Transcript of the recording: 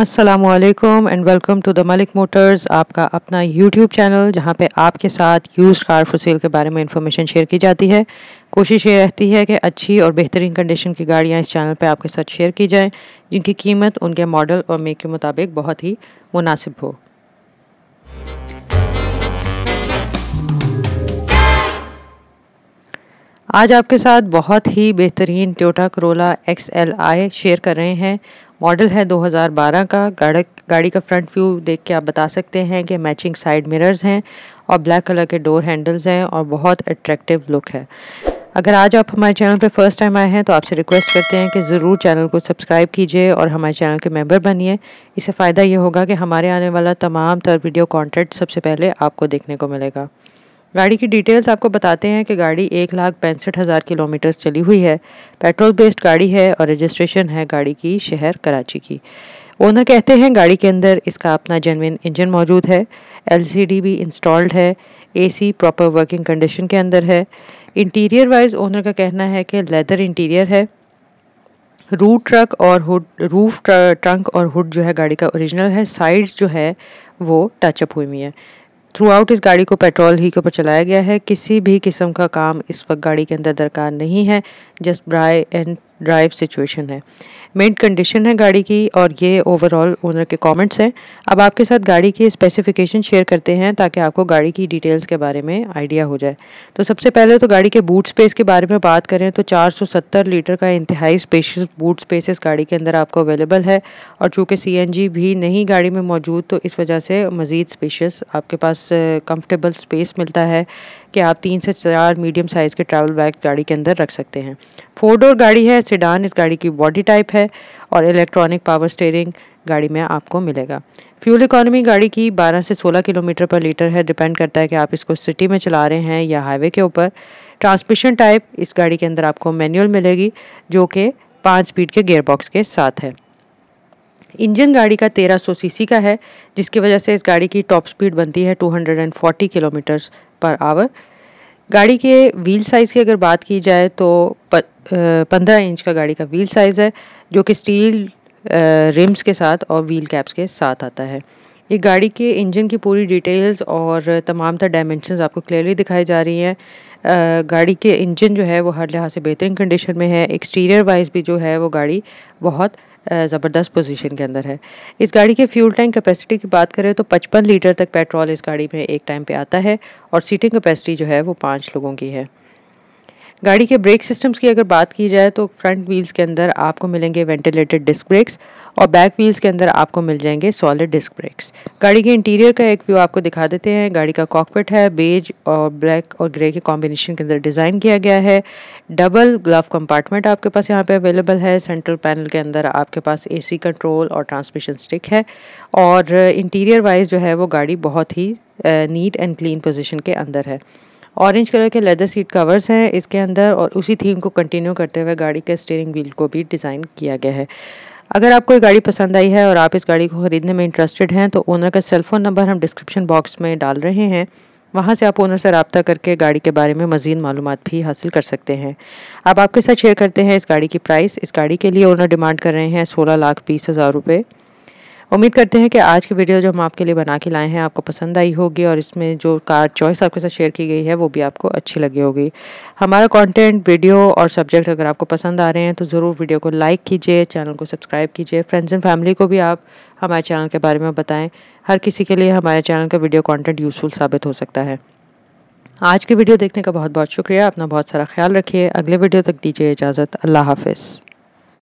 Aslam and welcome to the Malik motors आपका अपना YouTube channel जहाँ पे आपके साथ यूज़ कार फॉर सेल के बारे में इंफॉर्मेशन शेयर की जाती है कोशिश ये रहती है कि अच्छी और बेहतरीन कंडीशन की गाड़ियाँ इस चैनल पे आपके साथ शेयर की जाएँ जिनकी कीमत उनके मॉडल और मेक के मुताबिक बहुत ही मुनासिब हो आज आपके साथ बहुत ही बेहतरीन टोटा करोला एक्स शेयर कर रहे हैं मॉडल है 2012 का गाड़ी गाड़ी का फ्रंट व्यू देख के आप बता सकते हैं कि मैचिंग साइड मिरर्स हैं और ब्लैक कलर के डोर हैंडल्स हैं और बहुत अट्रैक्टिव लुक है अगर आज आप हमारे चैनल पर फर्स्ट टाइम आए हैं तो आपसे रिक्वेस्ट करते हैं कि ज़रूर चैनल को सब्सक्राइब कीजिए और हमारे चैनल के मेंबर बनिए इससे फ़ायदा ये होगा कि हमारे आने वाला तमाम तर वीडियो कंटेंट सबसे पहले आपको देखने को मिलेगा गाड़ी की डिटेल्स आपको बताते हैं कि गाड़ी एक लाख पैंसठ हज़ार किलोमीटर चली हुई है पेट्रोल बेस्ड गाड़ी है और रजिस्ट्रेशन है गाड़ी की शहर कराची की ओनर कहते हैं गाड़ी के अंदर इसका अपना जेनविन इंजन मौजूद है एलसीडी भी इंस्टॉल्ड है एसी प्रॉपर वर्किंग कंडीशन के अंदर है इंटीरियर वाइज ओनर का कहना है कि लेदर इंटीरियर है रूट ट्रक और हुड रूफ ट्रंक और हुड जो है गाड़ी का ओरिजिनल है साइड्स जो है वो टचअप हुई हुई है थ्रू आउट इस गाड़ी को पेट्रोल ही के ऊपर चलाया गया है किसी भी किस्म का काम इस वक्त गाड़ी के अंदर दरकार नहीं है just dry and drive situation है मेंट कंडीशन है गाड़ी की और ये ओवरऑल ओनर के कमेंट्स हैं अब आपके साथ गाड़ी की स्पेसिफिकेशन शेयर करते हैं ताकि आपको गाड़ी की डिटेल्स के बारे में आइडिया हो जाए तो सबसे पहले तो गाड़ी के बूट स्पेस के बारे में बात करें तो 470 लीटर का इंतहाई स्पेशस बूट स्पेस इस गाड़ी के अंदर आपको अवेलेबल है और चूँकि सी भी नहीं गाड़ी में मौजूद तो इस वजह से मज़ीद स्पेशस आपके पास कम्फर्टेबल स्पेस मिलता है कि आप तीन से चार मीडियम साइज़ के ट्रैवल बैग गाड़ी के अंदर रख सकते हैं फोर डोर गाड़ी है सिडान इस गाड़ी की बॉडी टाइप है और इलेक्ट्रॉनिक पावर स्टेयरिंग गाड़ी में आपको मिलेगा फ्यूल इकोनॉमी गाड़ी की 12 से 16 किलोमीटर पर लीटर है डिपेंड करता है कि आप इसको सिटी में चला रहे हैं या हाईवे के ऊपर ट्रांसमिशन टाइप इस गाड़ी के अंदर आपको मैनुअल मिलेगी जो कि पाँच स्पीड के गेयर बॉक्स के साथ है इंजन गाड़ी का 1300 सीसी का है जिसकी वजह से इस गाड़ी की टॉप स्पीड बनती है 240 किलोमीटर पर आवर गाड़ी के व्हील साइज़ की अगर बात की जाए तो पंद्रह इंच का गाड़ी का व्हील साइज़ है जो कि स्टील रिम्स के साथ और व्हील कैप्स के साथ आता है ये गाड़ी के इंजन की पूरी डिटेल्स और तमाम तर डायमेंशन आपको क्लियरली दिखाई जा रही हैं गाड़ी के इंजन जो है वो हर लिहाज से बेहतरीन कंडीशन में है एक्सटीरियर वाइज भी जो है वो गाड़ी बहुत ज़बरदस्त पोजीशन के अंदर है इस गाड़ी के फ्यूल टैंक कैपेसिटी की बात करें तो 55 लीटर तक पेट्रोल इस गाड़ी में एक टाइम पे आता है और सीटिंग कैपेसिटी जो है वो पाँच लोगों की है गाड़ी के ब्रेक सिस्टम्स की अगर बात की जाए तो फ्रंट व्हील्स के अंदर आपको मिलेंगे वेंटिलेटेड डिस्क ब्रेक्स और बैक व्हील्स के अंदर आपको मिल जाएंगे सॉलिड डिस्क ब्रेक्स गाड़ी के इंटीरियर का एक व्यू आपको दिखा देते हैं गाड़ी का कॉकपिट है बेज और ब्लैक और ग्रे के कॉम्बिनेशन के अंदर डिज़ाइन किया गया है डबल ग्लव कंपार्टमेंट आपके पास यहाँ पे अवेलेबल है सेंट्रल पैनल के अंदर आपके पास एसी कंट्रोल और ट्रांसमिशन स्टिक है और इंटीरियर वाइज जो है वो गाड़ी बहुत ही नीट एंड क्लीन पोजिशन के अंदर है ऑरेंज कलर के लेदर सीट कवर्स हैं इसके अंदर और उसी थीम को कंटिन्यू करते हुए गाड़ी के स्टीयरिंग व्हील को भी डिज़ाइन किया गया है अगर आपको ये गाड़ी पसंद आई है और आप इस गाड़ी को ख़रीदने में इंटरेस्टेड हैं तो ओनर का सेल फ़ोन नंबर हम डिस्क्रिप्शन बॉक्स में डाल रहे हैं वहाँ से आप ओनर से रबता करके गाड़ी के बारे में मज़ीद मालूम भी हासिल कर सकते हैं अब आपके साथ शेयर करते हैं इस गाड़ी की प्राइस इस गाड़ी के लिए ओनर डिमांड कर रहे हैं सोलह लाख बीस हज़ार रुपये उम्मीद करते हैं कि आज की वीडियो जो हम आपके लिए बना के लाए हैं आपको पसंद आई होगी और इसमें जो कार चॉइस आपके साथ शेयर की गई है वो भी आपको अच्छी लगी होगी हमारा कंटेंट वीडियो और सब्जेक्ट अगर आपको पसंद आ रहे हैं तो ज़रूर वीडियो को लाइक कीजिए चैनल को सब्सक्राइब कीजिए फ्रेंड्स एंड फैमिली को भी आप हमारे चैनल के बारे में बताएं हर किसी के लिए हमारे चैनल का वीडियो कॉन्टेंट यूज़फुल साबित हो सकता है आज की वीडियो देखने का बहुत बहुत शुक्रिया अपना बहुत सारा ख्याल रखिए अगले वीडियो तक दीजिए इजाज़त अल्लाह हाफिज़